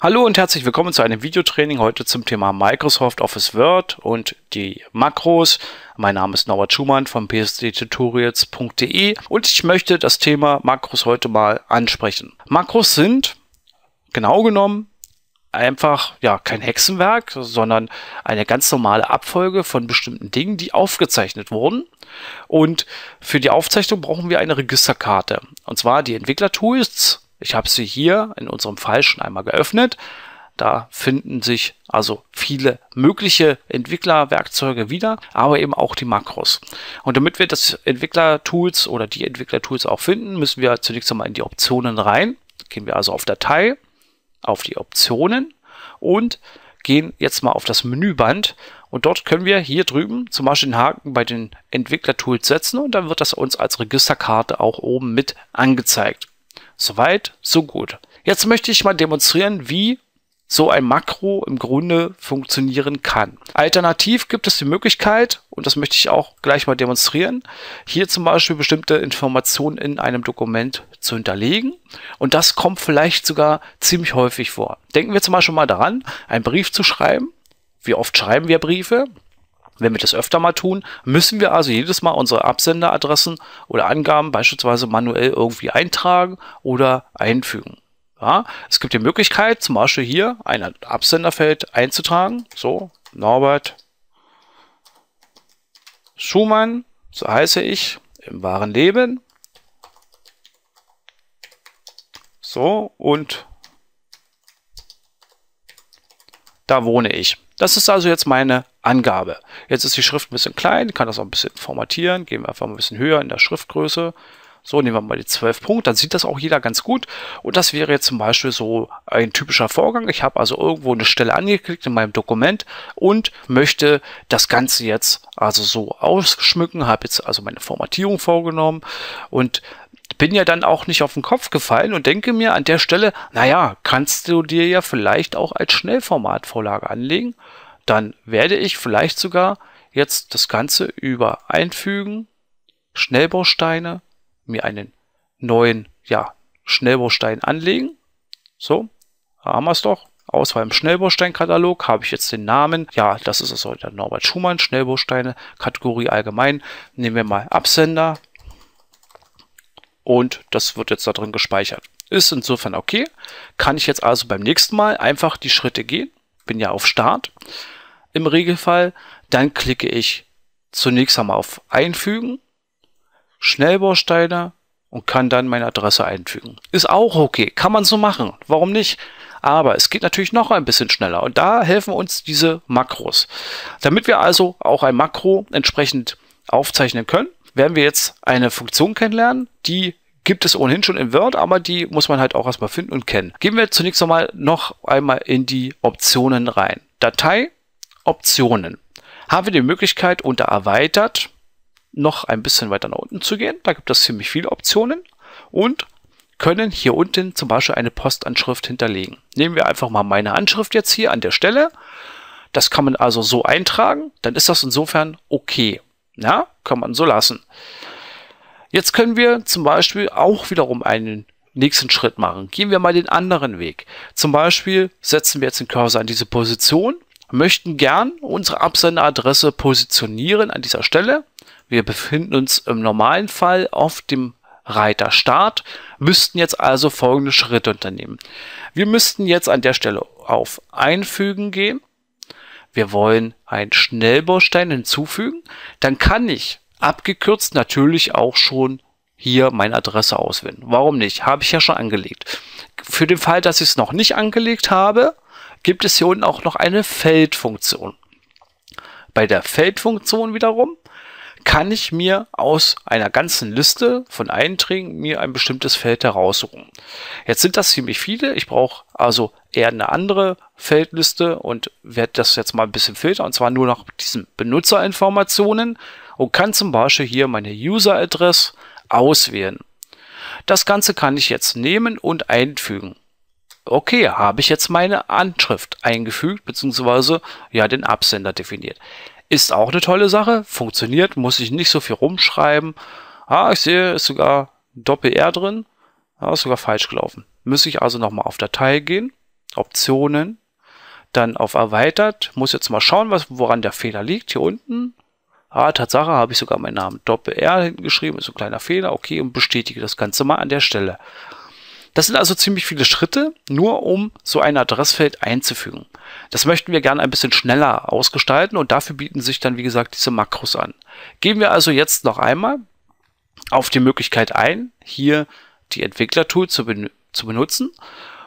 Hallo und herzlich willkommen zu einem Videotraining heute zum Thema Microsoft Office Word und die Makros. Mein Name ist Norbert Schumann von psdtutorials.de und ich möchte das Thema Makros heute mal ansprechen. Makros sind genau genommen einfach ja kein Hexenwerk, sondern eine ganz normale Abfolge von bestimmten Dingen, die aufgezeichnet wurden. Und für die Aufzeichnung brauchen wir eine Registerkarte. Und zwar die Entwicklertools ich habe sie hier in unserem Fall schon einmal geöffnet. Da finden sich also viele mögliche Entwicklerwerkzeuge wieder, aber eben auch die Makros. Und damit wir das Entwicklertools oder die Entwicklertools auch finden, müssen wir zunächst einmal in die Optionen rein. Gehen wir also auf Datei, auf die Optionen und gehen jetzt mal auf das Menüband und dort können wir hier drüben zum Beispiel den Haken bei den Entwicklertools setzen und dann wird das uns als Registerkarte auch oben mit angezeigt. Soweit, so gut. Jetzt möchte ich mal demonstrieren, wie so ein Makro im Grunde funktionieren kann. Alternativ gibt es die Möglichkeit, und das möchte ich auch gleich mal demonstrieren, hier zum Beispiel bestimmte Informationen in einem Dokument zu hinterlegen. Und das kommt vielleicht sogar ziemlich häufig vor. Denken wir zum Beispiel mal daran, einen Brief zu schreiben. Wie oft schreiben wir Briefe? Wenn wir das öfter mal tun, müssen wir also jedes Mal unsere Absenderadressen oder Angaben beispielsweise manuell irgendwie eintragen oder einfügen. Ja, es gibt die Möglichkeit, zum Beispiel hier ein Absenderfeld einzutragen. So, Norbert Schumann, so heiße ich im wahren Leben. So, und da wohne ich. Das ist also jetzt meine Angabe. Jetzt ist die Schrift ein bisschen klein, kann das auch ein bisschen formatieren. Gehen wir einfach mal ein bisschen höher in der Schriftgröße. So, nehmen wir mal die 12 Punkte, dann sieht das auch jeder ganz gut. Und das wäre jetzt zum Beispiel so ein typischer Vorgang. Ich habe also irgendwo eine Stelle angeklickt in meinem Dokument und möchte das Ganze jetzt also so ausschmücken, habe jetzt also meine Formatierung vorgenommen und bin ja dann auch nicht auf den Kopf gefallen und denke mir an der Stelle, naja, kannst du dir ja vielleicht auch als Schnellformatvorlage anlegen dann werde ich vielleicht sogar jetzt das Ganze über Einfügen, Schnellbausteine, mir einen neuen ja, Schnellbaustein anlegen. So, haben wir es doch. Auswahl im Schnellbausteinkatalog habe ich jetzt den Namen. Ja, das ist also der Norbert Schumann, Schnellbausteine, Kategorie allgemein. Nehmen wir mal Absender. Und das wird jetzt da drin gespeichert. Ist insofern okay. Kann ich jetzt also beim nächsten Mal einfach die Schritte gehen. Bin ja auf Start im Regelfall, dann klicke ich zunächst einmal auf Einfügen, Schnellbausteine und kann dann meine Adresse einfügen. Ist auch okay, kann man so machen, warum nicht? Aber es geht natürlich noch ein bisschen schneller und da helfen uns diese Makros. Damit wir also auch ein Makro entsprechend aufzeichnen können, werden wir jetzt eine Funktion kennenlernen, die gibt es ohnehin schon in Word, aber die muss man halt auch erstmal finden und kennen. Gehen wir zunächst einmal noch einmal in die Optionen rein. Datei, Optionen haben wir die Möglichkeit, unter Erweitert noch ein bisschen weiter nach unten zu gehen. Da gibt es ziemlich viele Optionen und können hier unten zum Beispiel eine Postanschrift hinterlegen. Nehmen wir einfach mal meine Anschrift jetzt hier an der Stelle. Das kann man also so eintragen, dann ist das insofern okay. Ja, kann man so lassen. Jetzt können wir zum Beispiel auch wiederum einen nächsten Schritt machen. Gehen wir mal den anderen Weg. Zum Beispiel setzen wir jetzt den Cursor an diese Position möchten gern unsere Absenderadresse positionieren an dieser Stelle. Wir befinden uns im normalen Fall auf dem Reiter Start, müssten jetzt also folgende Schritte unternehmen. Wir müssten jetzt an der Stelle auf Einfügen gehen. Wir wollen einen Schnellbaustein hinzufügen. Dann kann ich abgekürzt natürlich auch schon hier meine Adresse auswählen. Warum nicht? Habe ich ja schon angelegt. Für den Fall, dass ich es noch nicht angelegt habe, gibt es hier unten auch noch eine Feldfunktion. Bei der Feldfunktion wiederum kann ich mir aus einer ganzen Liste von Einträgen mir ein bestimmtes Feld heraussuchen. Jetzt sind das ziemlich viele. Ich brauche also eher eine andere Feldliste und werde das jetzt mal ein bisschen filtern und zwar nur nach diesen Benutzerinformationen und kann zum Beispiel hier meine user Address auswählen. Das Ganze kann ich jetzt nehmen und einfügen okay, habe ich jetzt meine Anschrift eingefügt, beziehungsweise ja den Absender definiert. Ist auch eine tolle Sache, funktioniert, muss ich nicht so viel rumschreiben. Ah, ich sehe, ist sogar Doppel-R drin. Ah, ist sogar falsch gelaufen. Muss ich also nochmal auf Datei gehen, Optionen, dann auf Erweitert, muss jetzt mal schauen, was, woran der Fehler liegt, hier unten. Ah, Tatsache, habe ich sogar meinen Namen Doppel-R hingeschrieben, ist ein kleiner Fehler, okay, und bestätige das Ganze mal an der Stelle. Das sind also ziemlich viele Schritte, nur um so ein Adressfeld einzufügen. Das möchten wir gerne ein bisschen schneller ausgestalten und dafür bieten sich dann, wie gesagt, diese Makros an. Gehen wir also jetzt noch einmal auf die Möglichkeit ein, hier die Entwickler-Tool zu, ben zu benutzen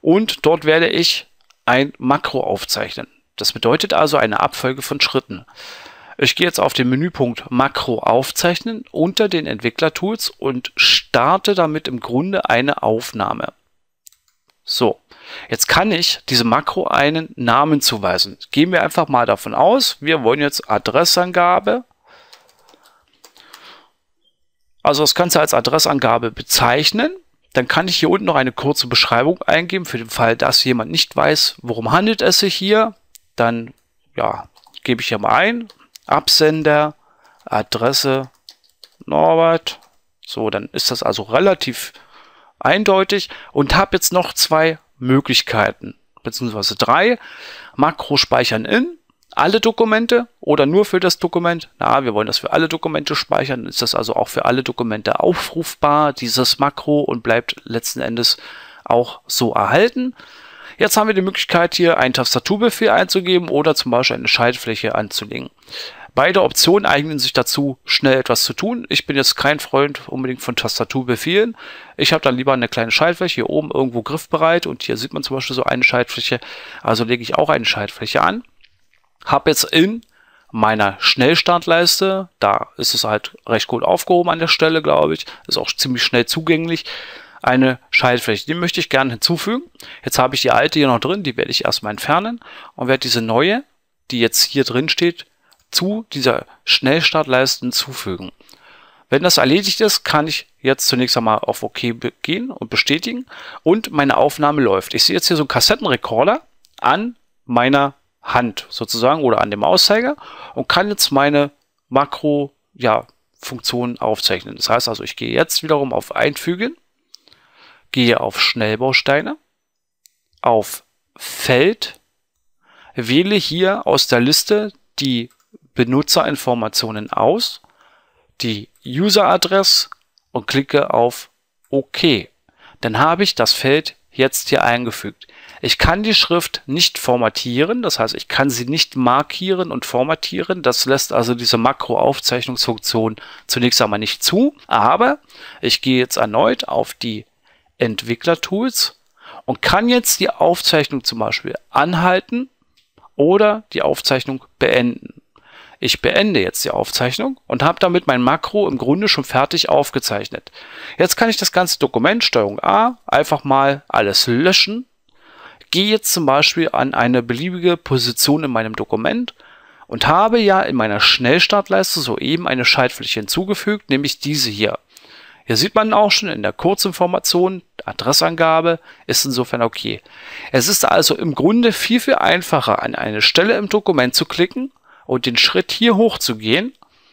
und dort werde ich ein Makro aufzeichnen. Das bedeutet also eine Abfolge von Schritten. Ich gehe jetzt auf den Menüpunkt Makro aufzeichnen unter den Entwicklertools und starte damit im Grunde eine Aufnahme. So, jetzt kann ich diesem Makro einen Namen zuweisen. Gehen wir einfach mal davon aus, wir wollen jetzt Adressangabe. Also das Ganze als Adressangabe bezeichnen. Dann kann ich hier unten noch eine kurze Beschreibung eingeben, für den Fall, dass jemand nicht weiß, worum handelt es sich hier. Dann ja, gebe ich hier mal ein, Absender, Adresse Norbert. So, dann ist das also relativ eindeutig und habe jetzt noch zwei Möglichkeiten, beziehungsweise drei. Makro speichern in alle Dokumente oder nur für das Dokument. Na, wir wollen das für alle Dokumente speichern, ist das also auch für alle Dokumente aufrufbar, dieses Makro und bleibt letzten Endes auch so erhalten. Jetzt haben wir die Möglichkeit, hier einen Tastaturbefehl einzugeben oder zum Beispiel eine Schaltfläche anzulegen. Beide Optionen eignen sich dazu, schnell etwas zu tun. Ich bin jetzt kein Freund unbedingt von Tastaturbefehlen. Ich habe dann lieber eine kleine Schaltfläche hier oben irgendwo griffbereit und hier sieht man zum Beispiel so eine Schaltfläche. Also lege ich auch eine Schaltfläche an. Habe jetzt in meiner Schnellstartleiste, da ist es halt recht gut aufgehoben an der Stelle, glaube ich, ist auch ziemlich schnell zugänglich, eine Schaltfläche. Die möchte ich gerne hinzufügen. Jetzt habe ich die alte hier noch drin, die werde ich erstmal entfernen und werde diese neue, die jetzt hier drin steht, zu dieser Schnellstartleiste hinzufügen. Wenn das erledigt ist, kann ich jetzt zunächst einmal auf OK gehen und bestätigen und meine Aufnahme läuft. Ich sehe jetzt hier so einen Kassettenrekorder an meiner Hand sozusagen oder an dem Auszeiger und kann jetzt meine Makro, ja, Funktionen aufzeichnen. Das heißt also, ich gehe jetzt wiederum auf Einfügen gehe auf Schnellbausteine, auf Feld, wähle hier aus der Liste die Benutzerinformationen aus, die User-Adresse und klicke auf OK. Dann habe ich das Feld jetzt hier eingefügt. Ich kann die Schrift nicht formatieren, das heißt, ich kann sie nicht markieren und formatieren. Das lässt also diese Makroaufzeichnungsfunktion zunächst einmal nicht zu. Aber ich gehe jetzt erneut auf die Entwicklertools und kann jetzt die Aufzeichnung zum Beispiel anhalten oder die Aufzeichnung beenden. Ich beende jetzt die Aufzeichnung und habe damit mein Makro im Grunde schon fertig aufgezeichnet. Jetzt kann ich das ganze Dokument Steuerung A einfach mal alles löschen. Gehe jetzt zum Beispiel an eine beliebige Position in meinem Dokument und habe ja in meiner Schnellstartleiste soeben eine Schaltfläche hinzugefügt, nämlich diese hier. Hier sieht man auch schon in der Kurzinformation, Adressangabe ist insofern okay. Es ist also im Grunde viel, viel einfacher, an eine Stelle im Dokument zu klicken und den Schritt hier hoch zu gehen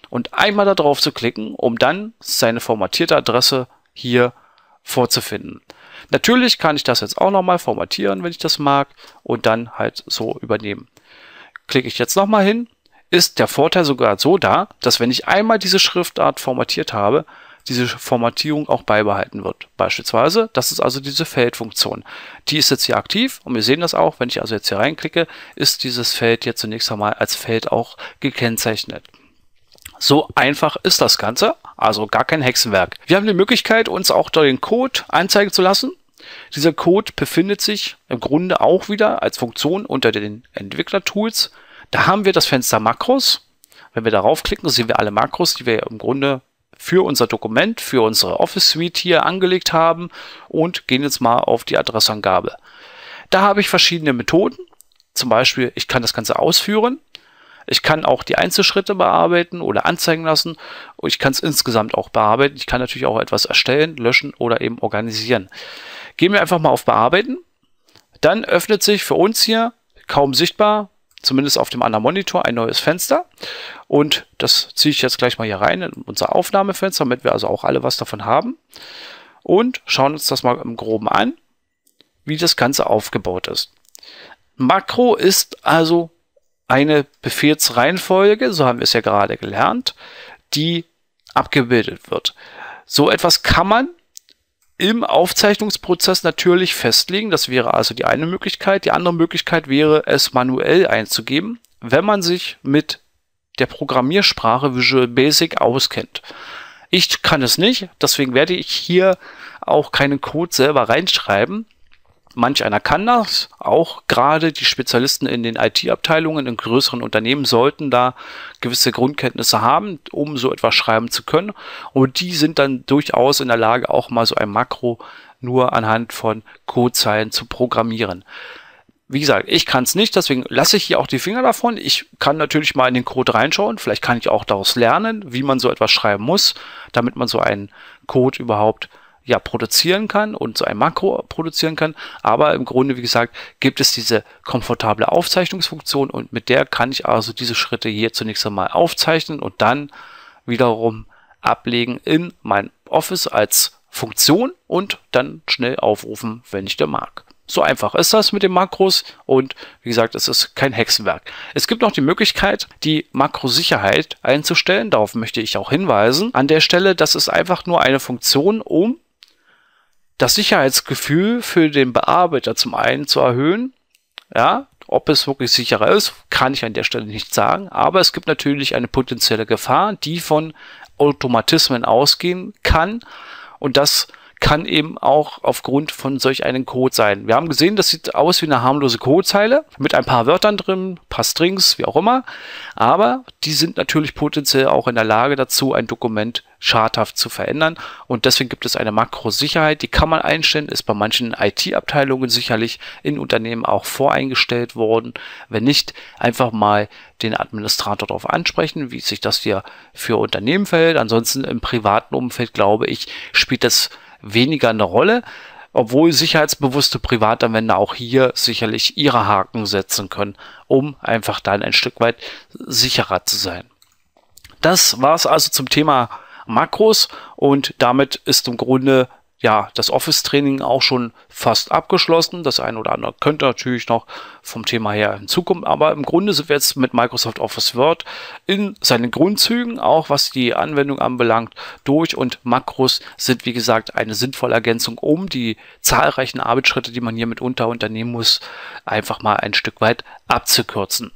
und einmal darauf zu klicken, um dann seine formatierte Adresse hier vorzufinden. Natürlich kann ich das jetzt auch nochmal formatieren, wenn ich das mag, und dann halt so übernehmen. Klicke ich jetzt nochmal hin, ist der Vorteil sogar so da, dass wenn ich einmal diese Schriftart formatiert habe, diese Formatierung auch beibehalten wird. Beispielsweise, das ist also diese Feldfunktion. Die ist jetzt hier aktiv und wir sehen das auch, wenn ich also jetzt hier reinklicke, ist dieses Feld jetzt zunächst einmal als Feld auch gekennzeichnet. So einfach ist das Ganze, also gar kein Hexenwerk. Wir haben die Möglichkeit, uns auch da den Code anzeigen zu lassen. Dieser Code befindet sich im Grunde auch wieder als Funktion unter den Entwickler-Tools. Da haben wir das Fenster Makros. Wenn wir darauf klicken, sehen wir alle Makros, die wir im Grunde für unser Dokument, für unsere Office Suite hier angelegt haben und gehen jetzt mal auf die Adressangabe. Da habe ich verschiedene Methoden. Zum Beispiel, ich kann das Ganze ausführen. Ich kann auch die Einzelschritte bearbeiten oder anzeigen lassen. Ich kann es insgesamt auch bearbeiten. Ich kann natürlich auch etwas erstellen, löschen oder eben organisieren. Gehen wir einfach mal auf Bearbeiten. Dann öffnet sich für uns hier kaum sichtbar zumindest auf dem anderen Monitor ein neues Fenster. Und das ziehe ich jetzt gleich mal hier rein in unser Aufnahmefenster, damit wir also auch alle was davon haben. Und schauen uns das mal im Groben an, wie das Ganze aufgebaut ist. Makro ist also eine Befehlsreihenfolge, so haben wir es ja gerade gelernt, die abgebildet wird. So etwas kann man im Aufzeichnungsprozess natürlich festlegen. Das wäre also die eine Möglichkeit. Die andere Möglichkeit wäre, es manuell einzugeben, wenn man sich mit der Programmiersprache Visual Basic auskennt. Ich kann es nicht, deswegen werde ich hier auch keinen Code selber reinschreiben manch einer kann das. Auch gerade die Spezialisten in den IT-Abteilungen in größeren Unternehmen sollten da gewisse Grundkenntnisse haben, um so etwas schreiben zu können. Und die sind dann durchaus in der Lage, auch mal so ein Makro nur anhand von Codezeilen zu programmieren. Wie gesagt, ich kann es nicht, deswegen lasse ich hier auch die Finger davon. Ich kann natürlich mal in den Code reinschauen. Vielleicht kann ich auch daraus lernen, wie man so etwas schreiben muss, damit man so einen Code überhaupt ja produzieren kann und so ein Makro produzieren kann. Aber im Grunde, wie gesagt, gibt es diese komfortable Aufzeichnungsfunktion und mit der kann ich also diese Schritte hier zunächst einmal aufzeichnen und dann wiederum ablegen in mein Office als Funktion und dann schnell aufrufen, wenn ich der mag. So einfach ist das mit den Makros und wie gesagt, es ist kein Hexenwerk. Es gibt noch die Möglichkeit, die Makrosicherheit einzustellen. Darauf möchte ich auch hinweisen. An der Stelle, das ist einfach nur eine Funktion, um das Sicherheitsgefühl für den Bearbeiter zum einen zu erhöhen. Ja, ob es wirklich sicherer ist, kann ich an der Stelle nicht sagen. Aber es gibt natürlich eine potenzielle Gefahr, die von Automatismen ausgehen kann. Und das kann eben auch aufgrund von solch einem Code sein. Wir haben gesehen, das sieht aus wie eine harmlose Codezeile mit ein paar Wörtern drin, paar Strings, wie auch immer. Aber die sind natürlich potenziell auch in der Lage dazu, ein Dokument schadhaft zu verändern. Und deswegen gibt es eine Makrosicherheit, die kann man einstellen, ist bei manchen IT-Abteilungen sicherlich in Unternehmen auch voreingestellt worden. Wenn nicht, einfach mal den Administrator darauf ansprechen, wie sich das hier für Unternehmen verhält. Ansonsten im privaten Umfeld, glaube ich, spielt das weniger eine Rolle, obwohl sicherheitsbewusste Privatanwender auch hier sicherlich ihre Haken setzen können, um einfach dann ein Stück weit sicherer zu sein. Das war es also zum Thema Makros und damit ist im Grunde ja, das Office-Training auch schon fast abgeschlossen. Das eine oder andere könnte natürlich noch vom Thema her hinzukommen, aber im Grunde sind wir jetzt mit Microsoft Office Word in seinen Grundzügen, auch was die Anwendung anbelangt, durch und Makros sind, wie gesagt, eine sinnvolle Ergänzung, um die zahlreichen Arbeitsschritte, die man hier mitunter unternehmen muss, einfach mal ein Stück weit abzukürzen.